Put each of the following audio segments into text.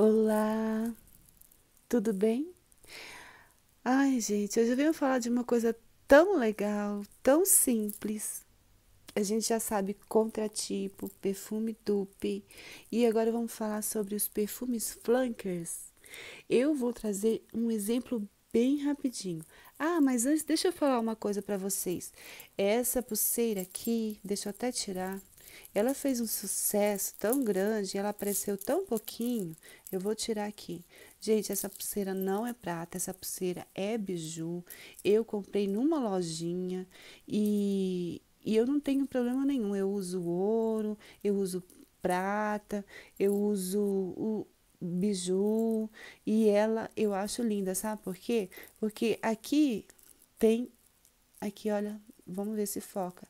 Olá, tudo bem? Ai, gente, hoje eu venho falar de uma coisa tão legal, tão simples. A gente já sabe contratipo, perfume dupe, e agora vamos falar sobre os perfumes flunkers. Eu vou trazer um exemplo bem rapidinho. Ah, mas antes deixa eu falar uma coisa para vocês. Essa pulseira aqui, deixa eu até tirar ela fez um sucesso tão grande, ela apareceu tão pouquinho. Eu vou tirar aqui. Gente, essa pulseira não é prata, essa pulseira é biju. Eu comprei numa lojinha e, e eu não tenho problema nenhum. Eu uso ouro, eu uso prata, eu uso o biju e ela eu acho linda, sabe por quê? Porque aqui tem aqui, olha, vamos ver se foca.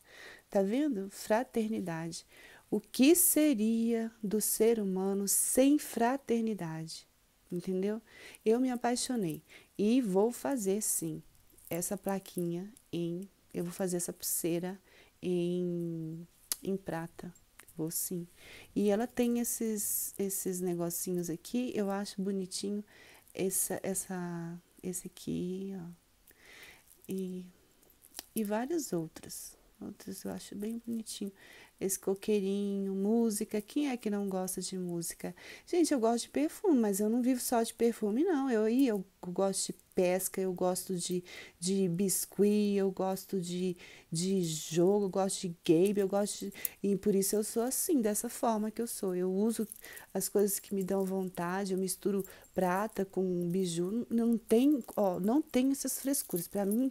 Tá vendo? Fraternidade. O que seria do ser humano sem fraternidade? Entendeu? Eu me apaixonei e vou fazer sim essa plaquinha em. Eu vou fazer essa pulseira em, em prata. Vou sim. E ela tem esses, esses negocinhos aqui. Eu acho bonitinho essa, essa, esse aqui, ó. E, e várias outras. Outros eu acho bem bonitinho. Esse coqueirinho, música. Quem é que não gosta de música? Gente, eu gosto de perfume, mas eu não vivo só de perfume, não. Eu, eu gosto de pesca, eu gosto de, de biscuit, eu gosto de, de jogo, eu gosto de game, eu gosto de, E por isso eu sou assim, dessa forma que eu sou. Eu uso as coisas que me dão vontade, eu misturo prata com biju. Não tem, ó, não tem essas frescuras. Para mim,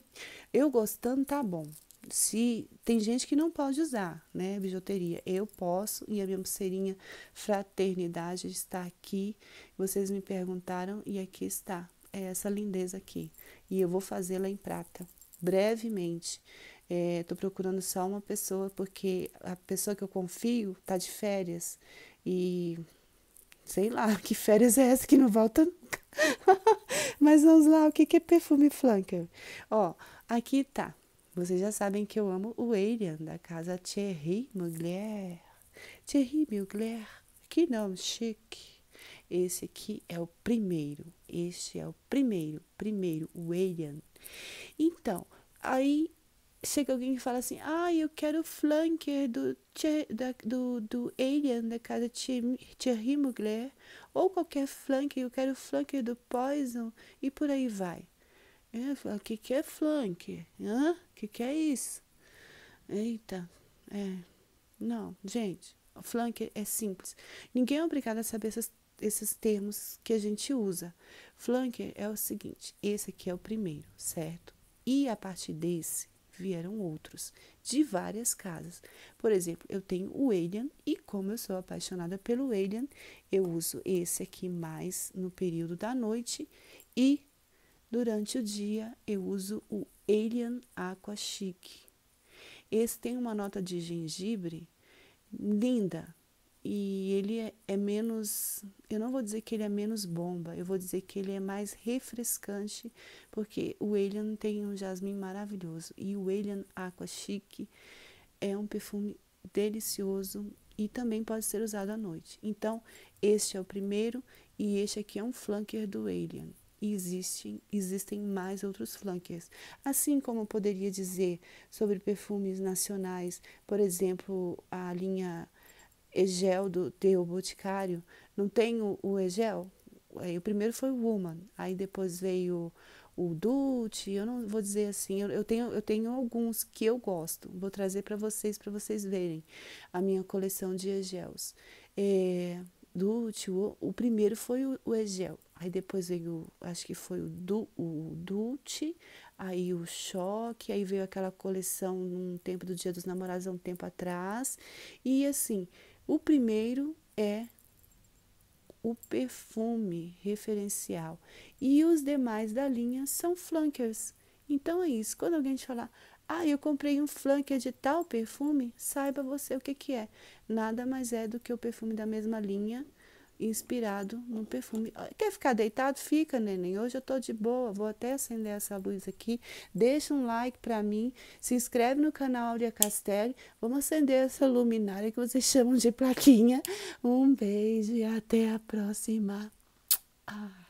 eu gostando tá bom se tem gente que não pode usar, né, bijuteria, eu posso e a minha pulseirinha fraternidade está aqui. Vocês me perguntaram e aqui está. É essa lindeza aqui. E eu vou fazê-la em prata, brevemente. Estou é, procurando só uma pessoa, porque a pessoa que eu confio está de férias. E sei lá, que férias é essa que não volta nunca. Mas vamos lá, o que é perfume flanker? Ó, aqui tá. Vocês já sabem que eu amo o Alien da casa Thierry Mugler. Thierry Mugler, que nome chique. Esse aqui é o primeiro. Este é o primeiro, primeiro, o Alien. Então, aí chega alguém e fala assim: Ah, eu quero o flanker do, da, do, do Alien da casa Thierry Mugler. Ou qualquer flanker, eu quero o flanker do Poison. E por aí vai. O é, que, que é flanque? Hã? O que, que é isso? Eita, é. Não, gente, o flank é simples. Ninguém é obrigado a saber essas, esses termos que a gente usa. flanque é o seguinte: esse aqui é o primeiro, certo? E a partir desse vieram outros, de várias casas. Por exemplo, eu tenho o Alien, e como eu sou apaixonada pelo Alien, eu uso esse aqui mais no período da noite e Durante o dia, eu uso o Alien Aqua Chic. Esse tem uma nota de gengibre linda e ele é, é, menos. Eu não vou dizer que ele é menos bomba, eu vou dizer que ele é mais refrescante, porque o Alien tem um jasmim maravilhoso e o Alien Aqua Chic é um perfume delicioso e também pode ser usado à noite. Então, este é o primeiro e este aqui é um flanker do Alien. E existem, existem mais outros flankers. Assim como eu poderia dizer sobre perfumes nacionais, por exemplo, a linha Egel do Teu Boticário, não tem o, o Egel? É, o primeiro foi o Woman, aí depois veio o Dulce, eu não vou dizer assim, eu, eu, tenho, eu tenho alguns que eu gosto, vou trazer para vocês, para vocês verem a minha coleção de Egels. É, Dulce, o, o primeiro foi o, o Egel, Aí depois veio, acho que foi o, du, o Dulce, aí o Choque, aí veio aquela coleção num tempo do Dia dos Namorados, há um tempo atrás. E assim, o primeiro é o perfume referencial. E os demais da linha são flunkers. Então é isso. Quando alguém te falar, ah, eu comprei um flanker de tal perfume, saiba você o que, que é. Nada mais é do que o perfume da mesma linha inspirado no perfume. Ah, quer ficar deitado? Fica, neném. Hoje eu tô de boa, vou até acender essa luz aqui. Deixa um like para mim, se inscreve no canal Aurea Castelli. Vamos acender essa luminária que vocês chamam de plaquinha. Um beijo e até a próxima. Ah.